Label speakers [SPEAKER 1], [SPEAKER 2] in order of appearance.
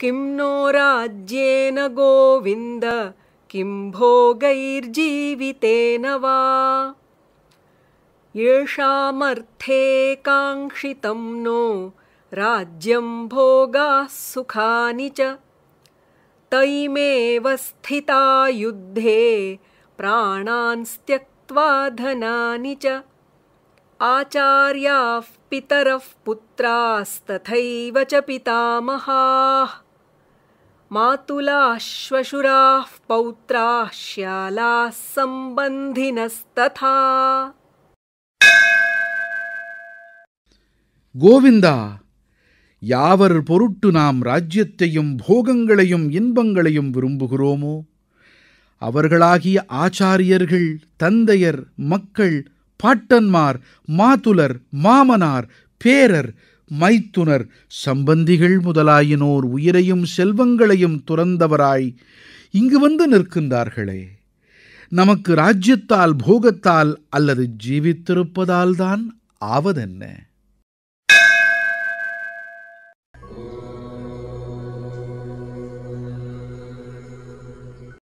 [SPEAKER 1] किं नो राज्येन गोविन्द किं भोगैर्जीवितेन वा येषामर्थे काङ्क्षितं नो राज्यं भोगाः सुखानि च तैमेव स्थिता युद्धे प्राणान्स्त्यक्त्वा धनानि च आचार्याः पितरः पुत्रास्तथैव च पितामहाः मातुलाश्वशुराः पौत्राः श्यालाः सम्बन्धिनस्तथा
[SPEAKER 2] கோவிந்தா யாவர் பொருட்டு நாம் ராஜ்யத்தையும் போகங்களையும் இன்பங்களையும் விரும்புகிறோமோ அவர்களாகிய ஆச்சாரியர்கள் தந்தையர் மக்கள் பாட்டன்மார் மாதுலர் மாமனார் பேரர் மைத்துனர் சம்பந்திகள் முதலாயினோர் உயிரையும் செல்வங்களையும் துறந்தவராய் இங்கு வந்து நிற்கின்றார்களே நமக்கு ராஜ்யத்தால் போகத்தால் அல்லது ஜீவித்திருப்பதால்தான் ஆவதென்ன